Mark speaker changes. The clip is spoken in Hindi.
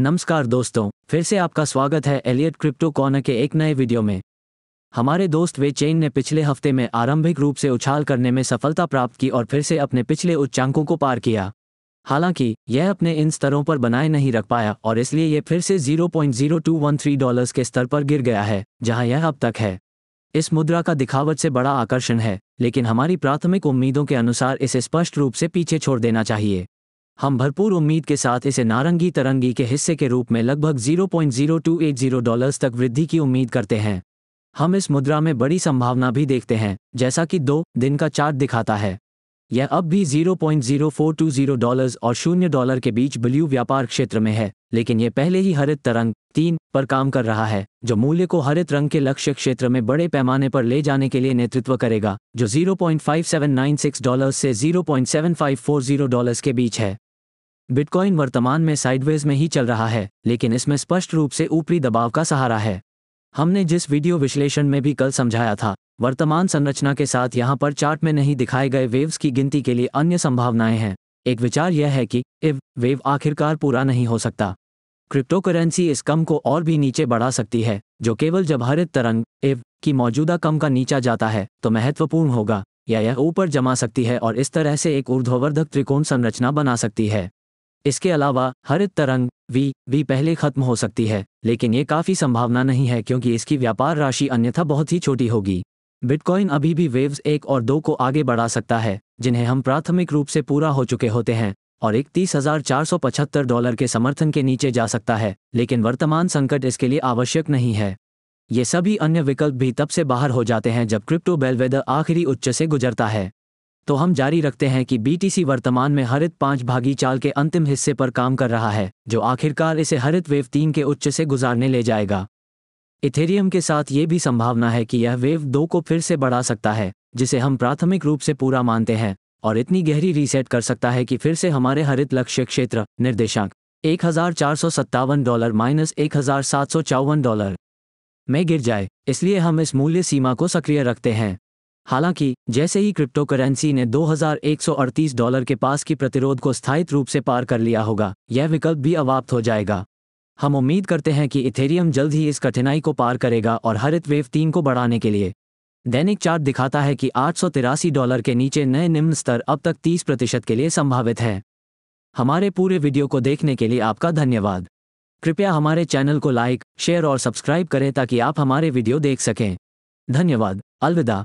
Speaker 1: नमस्कार दोस्तों फिर से आपका स्वागत है एलियट क्रिप्टो कॉर्नर के एक नए वीडियो में हमारे दोस्त वे चेन ने पिछले हफ्ते में आरंभिक रूप से उछाल करने में सफलता प्राप्त की और फिर से अपने पिछले उच्चांकों को पार किया हालांकि यह अपने इन स्तरों पर बनाए नहीं रख पाया और इसलिए यह फिर से 0.0213 डॉलर्स के स्तर पर गिर गया है जहां यह अब तक है इस मुद्रा का दिखावट से बड़ा आकर्षण है लेकिन हमारी प्राथमिक उम्मीदों के अनुसार इसे स्पष्ट रूप से पीछे छोड़ देना चाहिए हम भरपूर उम्मीद के साथ इसे नारंगी तरंगी के हिस्से के रूप में लगभग 0.0280 डॉलर्स तक वृद्धि की उम्मीद करते हैं हम इस मुद्रा में बड़ी संभावना भी देखते हैं जैसा कि दो दिन का चार्ट दिखाता है यह अब भी 0.0420 डॉलर्स और शून्य डॉलर के बीच ब्लू व्यापार क्षेत्र में है लेकिन यह पहले ही हरित तरंग तीन पर काम कर रहा है जो मूल्य को हरित रंग के लक्ष्य क्षेत्र में बड़े पैमाने पर ले जाने के लिए नेतृत्व करेगा जो 0.5796 डॉलर्स से 0.7540 डॉलर्स के बीच है बिटकॉइन वर्तमान में साइडवेज में ही चल रहा है लेकिन इसमें स्पष्ट रूप से ऊपरी दबाव का सहारा है हमने जिस वीडियो विश्लेषण में भी कल समझाया था वर्तमान संरचना के साथ यहाँ पर चार्ट में नहीं दिखाए गए वेव्स की गिनती के लिए अन्य संभावनाएं हैं एक विचार यह है कि इव वेव आखिरकार पूरा नहीं हो सकता क्रिप्टोकरेंसी इस कम को और भी नीचे बढ़ा सकती है जो केवल जब हरित तरंग इव की मौजूदा कम का नीचा जाता है तो महत्वपूर्ण होगा या यह ऊपर जमा सकती है और इस तरह से एक ऊर्ध्वर्धक त्रिकोण संरचना बना सकती है इसके अलावा हरित तरंग वी वी पहले खत्म हो सकती है लेकिन ये काफ़ी संभावना नहीं है क्योंकि इसकी व्यापार राशि अन्यथा बहुत ही छोटी होगी बिटकॉइन अभी भी वेव्स एक और दो को आगे बढ़ा सकता है जिन्हें हम प्राथमिक रूप से पूरा हो चुके होते हैं और इकतीस हजार चार सौ पचहत्तर डॉलर के समर्थन के नीचे जा सकता है लेकिन वर्तमान संकट इसके लिए आवश्यक नहीं है ये सभी अन्य विकल्प भी तब से बाहर हो जाते हैं जब क्रिप्टो बेलवेदर आखिरी उच्च से गुजरता है तो हम जारी रखते हैं कि बीटीसी वर्तमान में हरित पांच भागी चाल के अंतिम हिस्से पर काम कर रहा है जो आखिरकार इसे हरित वेव तीन के उच्च से गुजारने ले जाएगा इथेरियम के साथ ये भी संभावना है कि यह वेव दो को फिर से बढ़ा सकता है जिसे हम प्राथमिक रूप से पूरा मानते हैं और इतनी गहरी रीसेट कर सकता है कि फिर से हमारे हरित लक्ष्य क्षेत्र निर्देशांक एक डॉलर माइनस एक डॉलर में गिर जाए इसलिए हम इस मूल्य सीमा को सक्रिय रखते हैं हालांकि जैसे ही क्रिप्टो करेंसी ने 2138 डॉलर के पास की प्रतिरोध को स्थायित रूप से पार कर लिया होगा यह विकल्प भी अवाप्त हो जाएगा हम उम्मीद करते हैं कि इथेरियम जल्द ही इस कठिनाई को पार करेगा और हरित वेव तीन को बढ़ाने के लिए दैनिक चार्ट दिखाता है कि आठ डॉलर के नीचे नए निम्न स्तर अब तक 30 प्रतिशत के लिए संभावित है हमारे पूरे वीडियो को देखने के लिए आपका धन्यवाद कृपया हमारे चैनल को लाइक शेयर और सब्सक्राइब करें ताकि आप हमारे वीडियो देख सकें धन्यवाद अलविदा